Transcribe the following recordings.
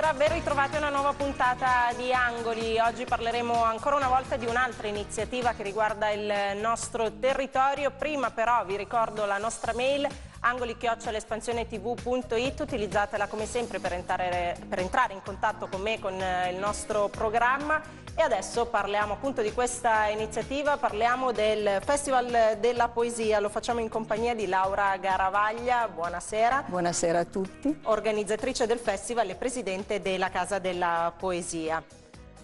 Buonasera, ben ritrovati a una nuova puntata di Angoli. Oggi parleremo ancora una volta di un'altra iniziativa che riguarda il nostro territorio. Prima però vi ricordo la nostra mail angolichiocciolespansionetv.it utilizzatela come sempre per entrare, per entrare in contatto con me con eh, il nostro programma e adesso parliamo appunto di questa iniziativa, parliamo del Festival della Poesia, lo facciamo in compagnia di Laura Garavaglia, buonasera. Buonasera a tutti. Organizzatrice del festival e presidente della Casa della Poesia.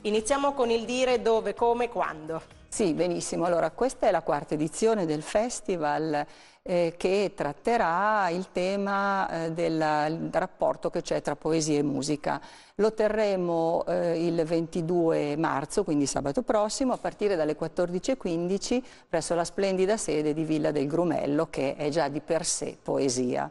Iniziamo con il dire dove, come, quando. Sì, benissimo. Allora, questa è la quarta edizione del festival eh, che tratterà il tema eh, del, rapporto che c'è tra poesia e musica. Lo terremo eh, il 22 marzo, quindi sabato prossimo, a partire dalle 14.15 presso la splendida sede di Villa del Grumello, che è già di per sé poesia.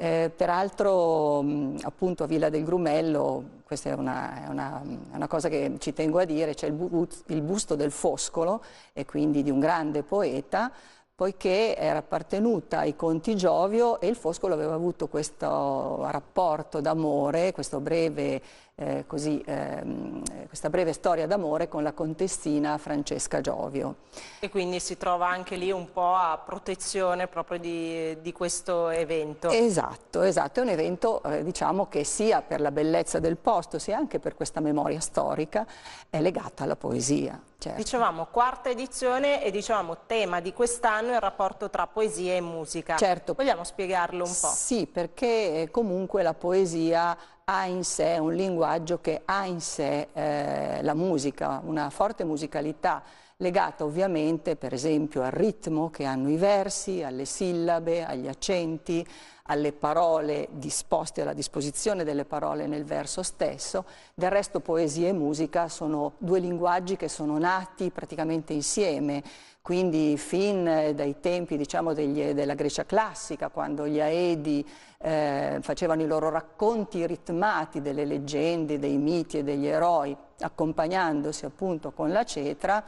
Eh, peraltro mh, mm, appunto a Villa del Grumello, questa è una, è, una, una, cosa che ci tengo a dire, c'è il, bu il busto del Foscolo e quindi di un grande poeta poiché era appartenuta ai Conti Giovio e il Foscolo aveva avuto questo rapporto d'amore, questo breve eh, così, ehm, questa breve storia d'amore con la contessina Francesca Giovio. E quindi si trova anche lì un po' a protezione proprio di, di questo evento. Esatto, esatto, è un evento eh, diciamo che sia per la bellezza del posto sia anche per questa memoria storica è legata alla poesia. Certo. Dicevamo quarta edizione e dicevamo tema di quest'anno il rapporto tra poesia e musica. Certo. Vogliamo spiegarlo un po'? Sì, perché eh, comunque la poesia ha in sé un linguaggio che ha in sé eh, la musica, una forte musicalità legata ovviamente per esempio al ritmo che hanno i versi, alle sillabe, agli accenti, alle parole disposte, alla disposizione delle parole nel verso stesso. Del resto poesia e musica sono due linguaggi che sono nati praticamente insieme, quindi fin eh, dai tempi diciamo, degli, eh, della Grecia classica, quando gli Aedi eh, facevano i loro racconti ritmati delle leggende, dei miti e degli eroi, accompagnandosi appunto con la cetra,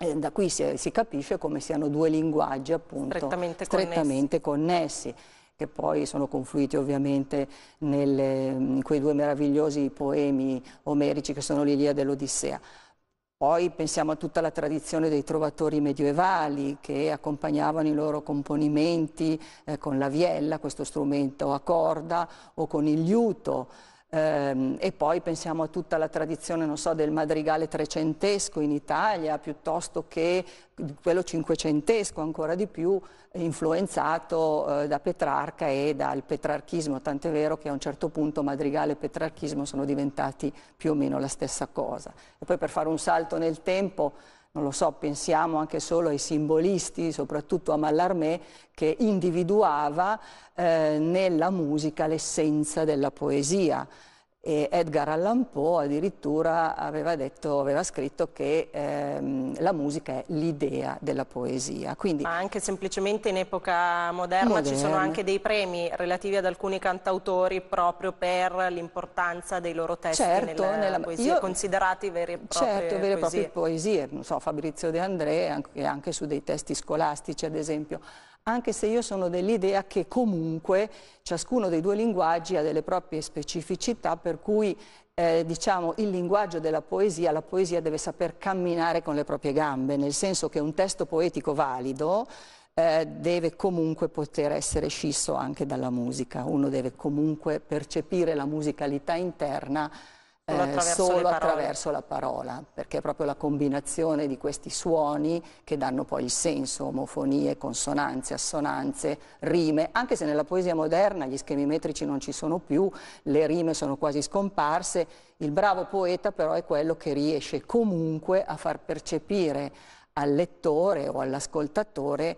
eh, da qui si, si, capisce come siano due linguaggi appunto strettamente, strettamente connessi. connessi che poi sono confluiti ovviamente nelle, mm, in quei due meravigliosi poemi omerici che sono l'Ilia dell'Odissea. Poi pensiamo a tutta la tradizione dei trovatori medievali che accompagnavano i loro componimenti eh, con la viella, questo strumento a corda, o con il liuto. Ehm, e poi pensiamo a tutta la tradizione so, del madrigale trecentesco in Italia piuttosto che quello cinquecentesco ancora di più influenzato eh, da Petrarca e dal petrarchismo, tant'è vero che a un certo punto madrigale e petrarchismo sono diventati più o meno la stessa cosa. E poi per fare un salto nel tempo non lo so, pensiamo anche solo ai simbolisti, soprattutto a Mallarmé, che individuava eh, nella musica l'essenza della poesia. E Edgar Allan Poe addirittura aveva, detto, aveva scritto che ehm, la musica è l'idea della poesia. Quindi, Ma anche semplicemente in epoca moderna, moderna, ci sono anche dei premi relativi ad alcuni cantautori proprio per l'importanza dei loro testi certo, nella, nella poesia, io, considerati vere e proprie certo, vere poesie. Proprie poesie. So, Fabrizio De André anche, anche su dei testi scolastici ad esempio anche se io sono dell'idea che comunque ciascuno dei due linguaggi ha delle proprie specificità, per cui eh, diciamo, il linguaggio della poesia, la poesia deve saper camminare con le proprie gambe, nel senso che un testo poetico valido eh, deve comunque poter essere scisso anche dalla musica, uno deve comunque percepire la musicalità interna eh, solo, attraverso, solo attraverso la parola, perché è proprio la combinazione di questi suoni che danno poi il senso, omofonie, consonanze, assonanze, rime, anche se nella poesia moderna gli schemi metrici non ci sono più, le rime sono quasi scomparse, il bravo poeta però è quello che riesce comunque a far percepire al lettore o all'ascoltatore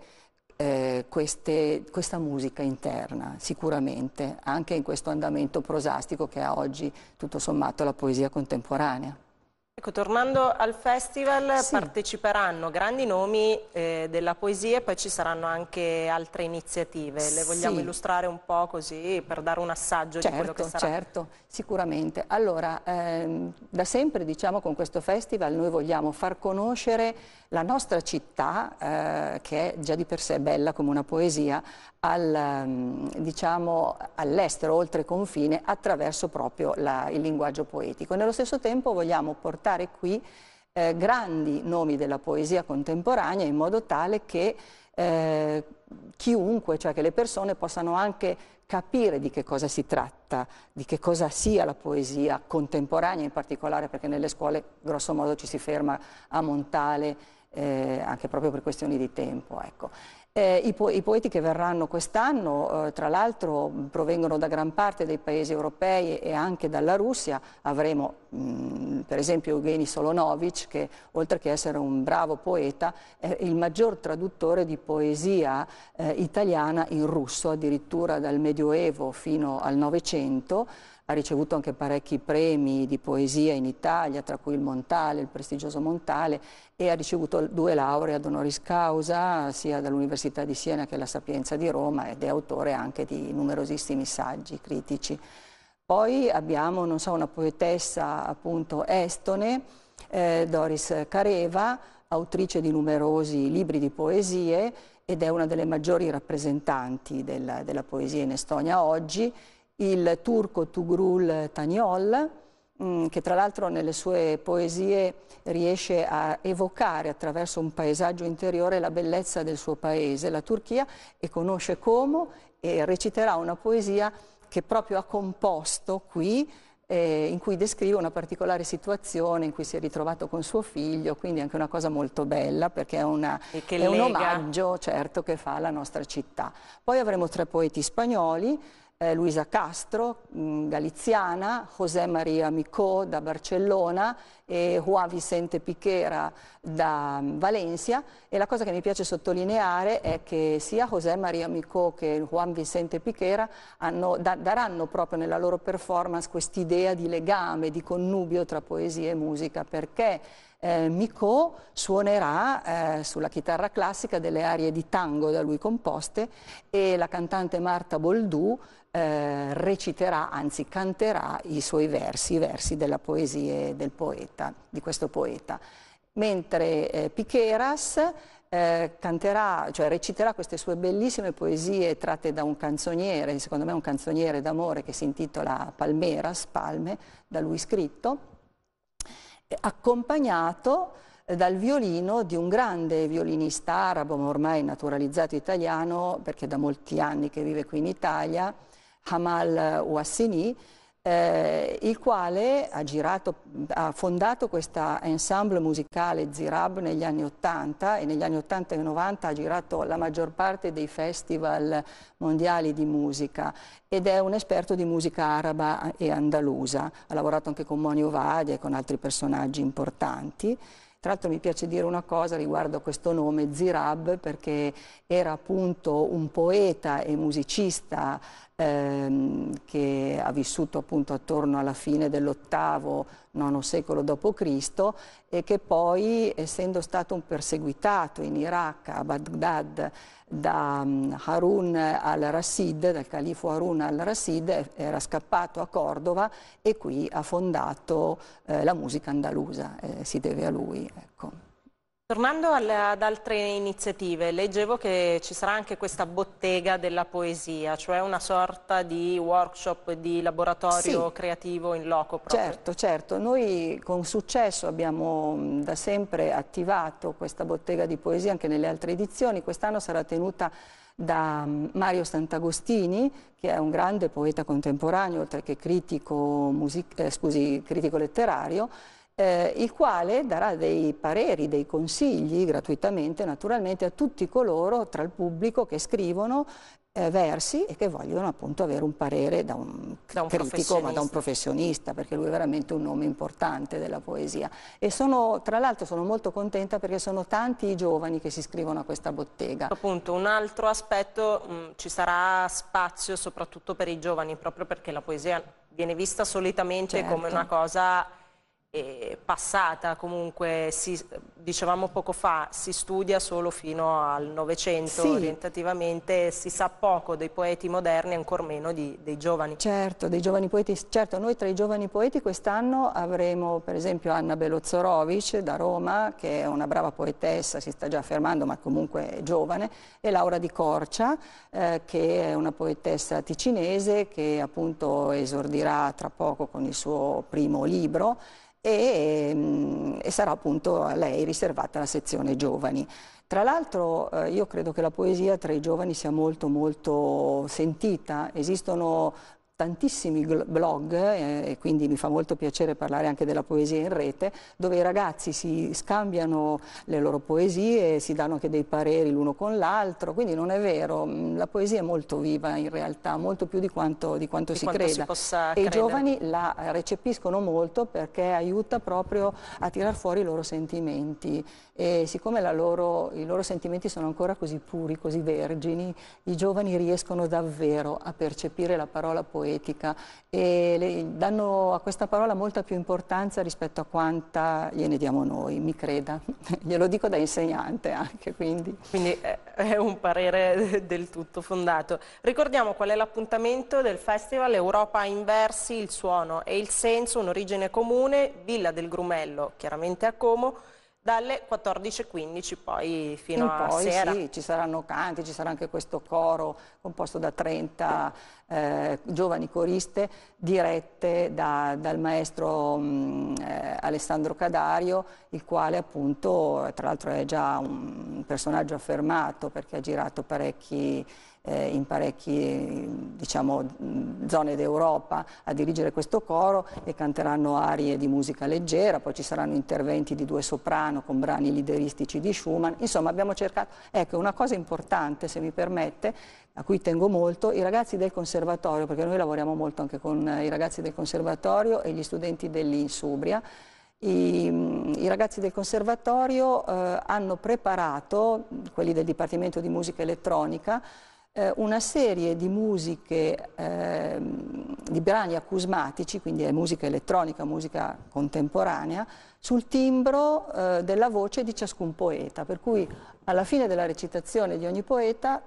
eh, queste, questa musica interna, sicuramente, anche in questo andamento prosastico che ha oggi tutto sommato la poesia contemporanea. Ecco, tornando al festival sì. parteciperanno grandi nomi eh, della poesia e poi ci saranno anche altre iniziative. Le vogliamo sì. illustrare un po' così per dare un assaggio certo, di quello che certo, sarà? Certo, sicuramente. Allora, ehm, da sempre diciamo con questo festival noi vogliamo far conoscere la nostra città, eh, che è già di per sé bella come una poesia, al, ehm, diciamo, all'estero, oltre confine, attraverso proprio la, il linguaggio poetico. Nello stesso tempo vogliamo portare qui eh, grandi nomi della poesia contemporanea in modo tale che eh, chiunque, cioè che le persone possano anche capire di che cosa si tratta, di che cosa sia la poesia contemporanea in particolare, perché nelle scuole grosso modo ci si ferma a Montale eh, anche proprio per questioni di tempo. Ecco. Eh, i, po i, poeti che verranno quest'anno, eh, tra l'altro, provengono da gran parte dei paesi europei e anche dalla Russia. Avremo, mh, mm, per esempio, Eugeni Solonovich, che oltre che essere un bravo poeta, è il maggior traduttore di poesia eh, italiana in russo, addirittura dal Medioevo fino al Novecento ha ricevuto anche parecchi premi di poesia in Italia, tra cui il Montale, il prestigioso Montale, e ha ricevuto due lauree ad honoris causa sia dall'Università di Siena che alla Sapienza di Roma ed è autore anche di numerosissimi saggi critici. Poi abbiamo so, una poetessa appunto, estone, eh, Doris Careva, autrice di numerosi libri di poesie ed è una delle maggiori rappresentanti della, della poesia in Estonia oggi il turco Tugrul Taniol, mm, che tra l'altro nelle sue poesie riesce a evocare attraverso un paesaggio interiore la bellezza del suo paese, la Turchia, e conosce Como e reciterà una poesia che proprio ha composto qui, eh, in cui descrive una particolare situazione in cui si è ritrovato con suo figlio, quindi anche una cosa molto bella perché è, una, è un omaggio certo che fa alla nostra città. Poi avremo tre poeti spagnoli eh, Luisa Castro, mh, mm, galiziana, José María Micó da Barcellona e Juan Vicente Pichera da mh, mm, Valencia e la cosa che mi piace sottolineare è che sia José María Micó che Juan Vicente Pichera hanno, da, daranno proprio nella loro performance quest'idea di legame, di connubio tra poesia e musica perché eh, Micò suonerà eh, sulla chitarra classica delle arie di tango da lui composte e la cantante Marta Boldù eh, reciterà, anzi canterà i suoi versi, i versi della poesia del poeta, di questo poeta. Mentre eh, Piqueras eh, canterà, cioè reciterà queste sue bellissime poesie tratte da un canzoniere, secondo me un canzoniere d'amore che si intitola Palmeras, Palme, da lui scritto, eh, accompagnato eh, dal violino di un grande violinista arabo, ma ormai naturalizzato italiano, perché è da molti anni che vive qui in Italia, Hamal Ouassini, eh, il quale ha, girato, ha fondato questa ensemble musicale Zirab negli anni 80 e negli anni 80 e 90 ha girato la maggior parte dei festival mondiali di musica ed è un esperto di musica araba e andalusa, ha lavorato anche con Monio Vadi e con altri personaggi importanti. Tra l'altro mi piace dire una cosa riguardo a questo nome Zirab perché era appunto un poeta e musicista ehm, che ha vissuto appunto attorno alla fine dell'VIII, IX secolo d.C. e che poi, essendo stato un perseguitato in Iraq, a Baghdad, da mm, Harun al-Rasid, dal califo Harun al-Rasid, era scappato a Cordova e qui ha fondato eh, la musica andalusa, eh, si deve a lui. Ecco. Tornando alla, ad altre iniziative, leggevo che ci sarà anche questa bottega della poesia, cioè una sorta di workshop, di laboratorio sì. creativo in loco proprio. Certo, certo. Noi con successo abbiamo mm, da sempre attivato questa bottega di poesia anche nelle altre edizioni. Quest'anno sarà tenuta da mm, Mario Sant'Agostini, che è un grande poeta contemporaneo, oltre che critico, music... eh, scusi, critico letterario, eh, il quale darà dei pareri, dei consigli gratuitamente naturalmente a tutti coloro tra il pubblico che scrivono eh, versi e che vogliono appunto avere un parere da un, da un critico ma da un professionista perché lui è veramente un nome importante della poesia e sono, tra l'altro sono molto contenta perché sono tanti i giovani che si iscrivono a questa bottega. Appunto un altro aspetto mh, mm, ci sarà spazio soprattutto per i giovani proprio perché la poesia viene vista solitamente certo. come una cosa passata comunque, si, dicevamo poco fa, si studia solo fino al Novecento sì. orientativamente, si sa poco dei poeti moderni ancor meno di, dei giovani. Certo, dei giovani poeti, certo noi tra i giovani poeti quest'anno avremo per esempio Anna Belozzorovic da Roma, che è una brava poetessa, si sta già affermando ma comunque è giovane, e Laura di Corcia, eh, che è una poetessa ticinese che appunto esordirà tra poco con il suo primo libro e, mm, e sarà appunto a lei riservata la sezione giovani. Tra l'altro eh, io credo che la poesia tra i giovani sia molto molto sentita, esistono tantissimi blog eh, e quindi mi fa molto piacere parlare anche della poesia in rete dove i ragazzi si scambiano le loro poesie, si danno anche dei pareri l'uno con l'altro, quindi non è vero, mm, la poesia è molto viva in realtà, molto più di quanto, di quanto di si quanto creda si e credere. i giovani la recepiscono molto perché aiuta proprio a tirar fuori i loro sentimenti e siccome loro, i loro sentimenti sono ancora così puri, così vergini, i giovani riescono davvero a percepire la parola poesia poetica e danno a questa parola molta più importanza rispetto a quanta gliene diamo noi, mi creda. Glielo dico da insegnante anche, quindi. Quindi eh, è un parere del tutto fondato. Ricordiamo qual è l'appuntamento del Festival Europa Inversi, il suono e il senso, un'origine comune, Villa del Grumello, chiaramente a Como, dalle 14.15 poi fino In poi, sera. Sì, ci saranno canti, ci sarà anche questo coro composto da 30 eh, giovani coriste dirette da, dal maestro mh, mm, eh, Alessandro Cadario, il quale appunto tra l'altro è già un personaggio affermato perché ha girato parecchi eh, in parecchie diciamo, zone d'Europa a dirigere questo coro e canteranno arie di musica leggera, poi ci saranno interventi di due soprano con brani lideristici di Schumann, insomma abbiamo cercato, ecco una cosa importante se mi permette, a cui tengo molto, i ragazzi del conservatorio, perché noi lavoriamo molto anche con eh, i ragazzi del conservatorio e gli studenti dell'Insubria, i, I, ragazzi del conservatorio eh, hanno preparato, quelli del Dipartimento di Musica Elettronica, eh, una serie di musiche, eh, di brani acusmatici, quindi è musica elettronica, musica contemporanea, sul timbro eh, della voce di ciascun poeta, per cui alla fine della recitazione di ogni poeta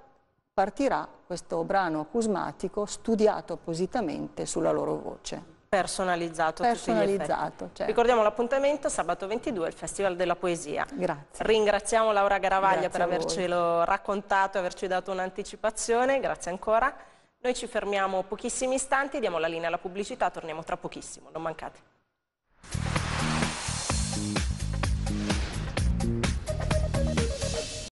partirà questo brano acusmatico studiato appositamente sulla loro voce personalizzato. personalizzato certo. Ricordiamo l'appuntamento sabato 22 al Festival della Poesia. Grazie. Ringraziamo Laura Garavaglia grazie per avercelo raccontato e averci dato un'anticipazione, grazie ancora. Noi ci fermiamo pochissimi istanti, diamo la linea alla pubblicità, torniamo tra pochissimo, non mancate.